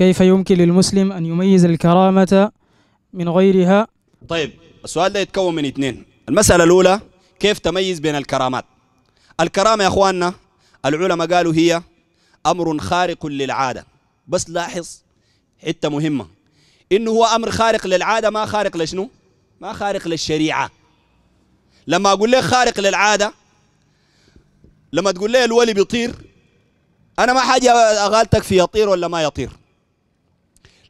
كيف يمكن للمسلم أن يميز الكرامة من غيرها طيب السؤال ده يتكون من اثنين المسألة الأولى كيف تميز بين الكرامات الكرامة يا أخواننا العلماء قالوا هي أمر خارق للعادة بس لاحظ حتة مهمة إنه هو أمر خارق للعادة ما خارق لشنو ما خارق للشريعة لما أقول لك خارق للعادة لما تقول لي الولي بيطير أنا ما حاجة أغالتك في يطير ولا ما يطير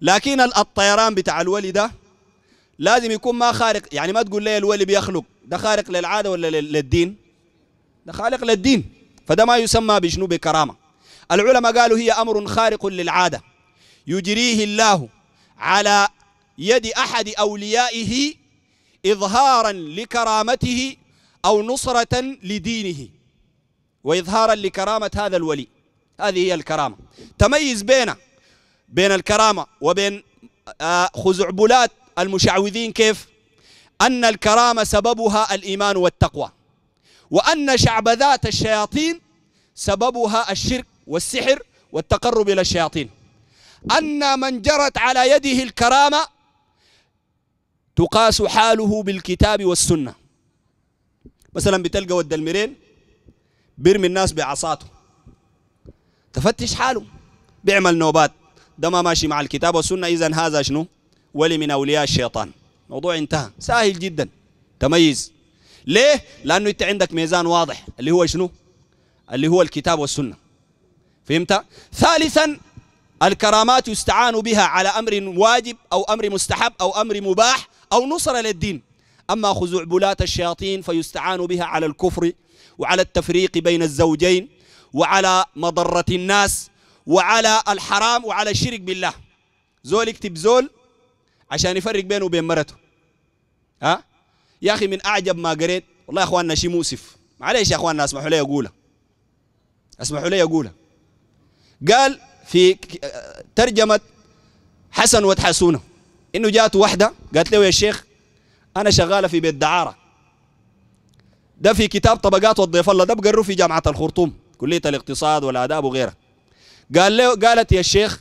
لكن الطيران بتاع الولي ده لازم يكون ما خارق يعني ما تقول لي الولي بيخلق ده خارق للعاده ولا للدين ده خارق للدين فده ما يسمى بشنو بكرامه العلماء قالوا هي امر خارق للعاده يجريه الله على يد احد اوليائه اظهارا لكرامته او نصره لدينه واظهارا لكرامه هذا الولي هذه هي الكرامه تميز بين بين الكرامة وبين آه، خزعبلات المشعوذين كيف أن الكرامة سببها الإيمان والتقوى وأن شعب ذات الشياطين سببها الشرك والسحر والتقرب إلى الشياطين أن من جرت على يده الكرامة تقاس حاله بالكتاب والسنة مثلا بتلقى ود الميرين بيرمي الناس بعصاته تفتش حاله بيعمل نوبات ده ما ماشي مع الكتاب والسنة إذا هذا شنو ولي من أولياء الشيطان موضوع انتهى سهل جدا تميز ليه لأنه أنت عندك ميزان واضح اللي هو شنو اللي هو الكتاب والسنة فهمت ثالثا الكرامات يستعان بها على أمر واجب أو أمر مستحب أو أمر مباح أو نصر للدين أما خزعبلات الشياطين فيستعان بها على الكفر وعلى التفريق بين الزوجين وعلى مضرة الناس وعلى الحرام وعلى الشرك بالله زول يكتب زول عشان يفرق بينه وبين مرته ها أه؟ يا اخي من اعجب ما قريت والله يا اخواننا شيء مؤسف معليش يا اخواننا اسمحوا لي اقولها اسمحوا لي اقولها قال في آه، ترجمه حسن وتحسونه انه جاته واحده قالت له يا شيخ انا شغاله في بيت دعاره ده في كتاب طبقات والضيف الله ده بقروه في جامعه الخرطوم كليه الاقتصاد والاداب وغيرها قال له قالت يا شيخ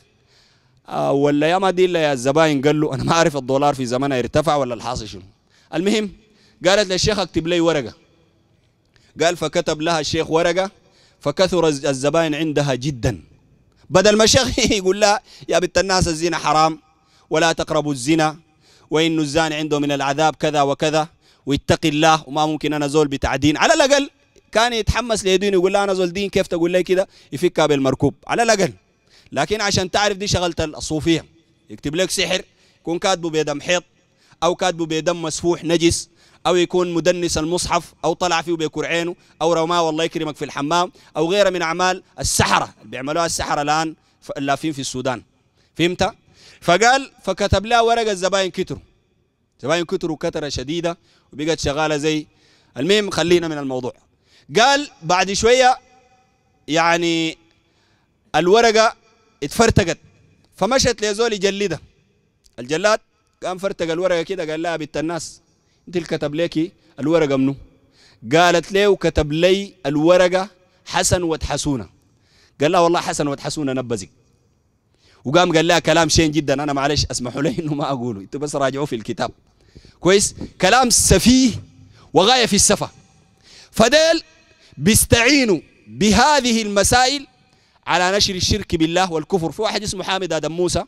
آه، ولا يا ما دي يا الزباين قال له انا ما اعرف الدولار في زمانها ارتفع ولا الحاصل شنو المهم قالت للشيخ اكتب لي ورقه قال فكتب لها الشيخ ورقه فكثر الزباين عندها جدا بدل ما الشيخ يقول لها يا بنت الناس الزنا حرام ولا تقربوا الزنا وان الزاني عنده من العذاب كذا وكذا ويتقي الله وما ممكن انا زول بتعدين على الاقل كان يتحمس لدين يقول له انا زول دين كيف تقول لي كده يفكها بالمركوب على الاقل لكن عشان تعرف دي شغله الصوفيه يكتب لك سحر يكون كاتبه بدم حيط او كاتبه بدم مسفوح نجس او يكون مدنس المصحف او طلع فيه بيكر عينه او رماه والله يكرمك في الحمام او غيره من اعمال السحره اللي بيعملوها السحره الان اللافين في السودان فهمت فقال فكتب لها ورقه الزباين كتروا زباين كتروا كتره شديده وبقت شغاله زي المهم خلينا من الموضوع قال بعد شوية يعني الورقة اتفرتقت فمشت لزول يجلدها الجلاد قام فرتق الورقة كده قال لها بنت الناس انت اللي كتب ليكي الورقة منو قالت لي وكتب لي الورقة حسن وتحسونه قال لها والله حسن وتحسونه نبزك وقام قال لها كلام شين جدا انا معلش اسمحوا لي انه ما اقوله انتوا بس راجعوه في الكتاب كويس كلام سفيه وغايه في السفه فديل بيستعينوا بهذه المسائل على نشر الشرك بالله والكفر في واحد اسمه حامد ادم موسى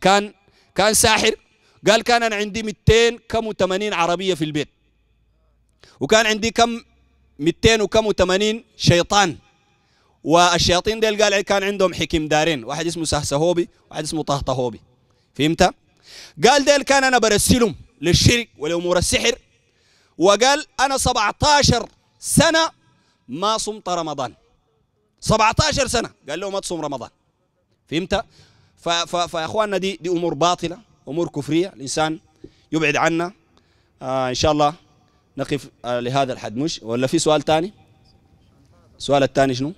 كان كان ساحر قال كان انا عندي 200 كم و80 عربيه في البيت وكان عندي كم 200 وكم و80 شيطان والشياطين ديل قال كان عندهم حكيم دارين واحد اسمه سهسهوبي واحد اسمه طهطهوبي فهمت قال ديل كان انا برسلهم للشرك ولامور السحر وقال أنا 17 سنة ما صمت رمضان 17 سنة قال له ما تصوم رمضان فهمت؟ فيا اخواننا دي دي امور باطله امور كفريه الانسان يبعد عنا آه ان شاء الله نقف آه لهذا الحد مش ولا في سؤال ثاني السؤال الثاني شنو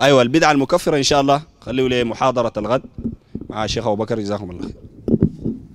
ايوه البدعه المكفره ان شاء الله خليه لمحاضره الغد مع الشيخ ابو بكر جزاكم الله خير